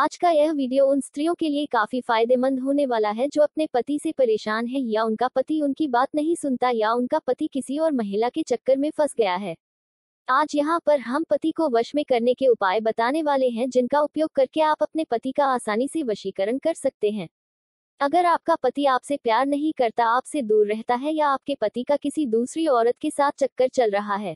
आज का यह वीडियो उन स्त्रियों के लिए काफी फायदेमंद होने वाला है जो अपने पति से परेशान है या उनका पति उनकी बात नहीं सुनता या उनका पति किसी और महिला के चक्कर में फंस गया है आज यहाँ पर हम पति को वश में करने के उपाय बताने वाले हैं जिनका उपयोग करके आप अपने पति का आसानी से वशीकरण कर सकते हैं अगर आपका पति आपसे प्यार नहीं करता आपसे दूर रहता है या आपके पति का किसी दूसरी औरत के साथ चक्कर चल रहा है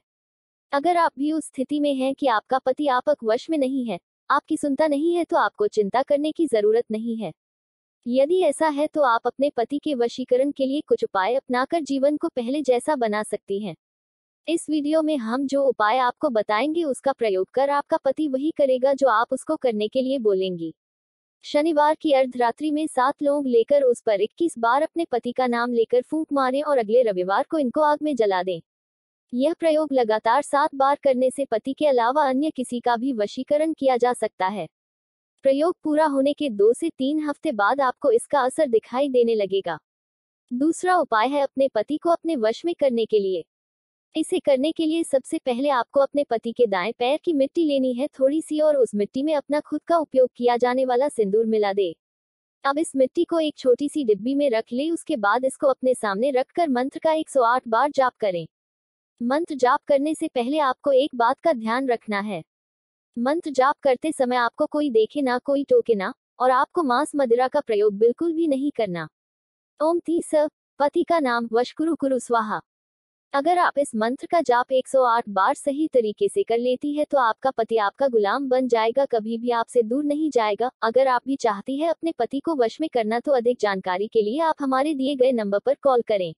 अगर आप भी उस स्थिति में हैं कि आपका पति आपक वश में नहीं है आपकी सुनता नहीं है तो आपको चिंता करने की जरूरत नहीं है यदि ऐसा है तो आप अपने पति के वशीकरण के लिए कुछ उपाय अपनाकर जीवन को पहले जैसा बना सकती हैं इस वीडियो में हम जो उपाय आपको बताएंगे उसका प्रयोग कर आपका पति वही करेगा जो आप उसको करने के लिए बोलेंगी शनिवार की अर्धरात्रि में सात लोग लेकर उस पर इक्कीस बार अपने पति का नाम लेकर फूंक मारें और अगले रविवार को इनको आग में जला दें यह प्रयोग लगातार सात बार करने से पति के अलावा अन्य किसी का भी वशीकरण किया जा सकता है प्रयोग पूरा होने के दो से तीन हफ्ते बाद आपको इसका असर दिखाई देने लगेगा दूसरा उपाय है अपने पति को अपने वश में करने के लिए इसे करने के लिए सबसे पहले आपको अपने पति के दाएं पैर की मिट्टी लेनी है थोड़ी सी और उस मिट्टी में अपना खुद का उपयोग किया जाने वाला सिंदूर मिला दे अब इस मिट्टी को एक छोटी सी डिब्बी में रख ले उसके बाद इसको अपने सामने रखकर मंत्र का 108 बार जाप करें मंत्र जाप करने से पहले आपको एक बात का ध्यान रखना है मंत्र जाप करते समय आपको कोई देखे ना कोई टोके ना और आपको मांस मदिरा का प्रयोग बिल्कुल भी नहीं करना ओम थी स पति का नाम वशकुरु कुरु स्वाहा अगर आप इस मंत्र का जाप 108 बार सही तरीके से कर लेती है तो आपका पति आपका गुलाम बन जाएगा कभी भी आपसे दूर नहीं जाएगा अगर आप भी चाहती है अपने पति को वश में करना तो अधिक जानकारी के लिए आप हमारे दिए गए नंबर पर कॉल करें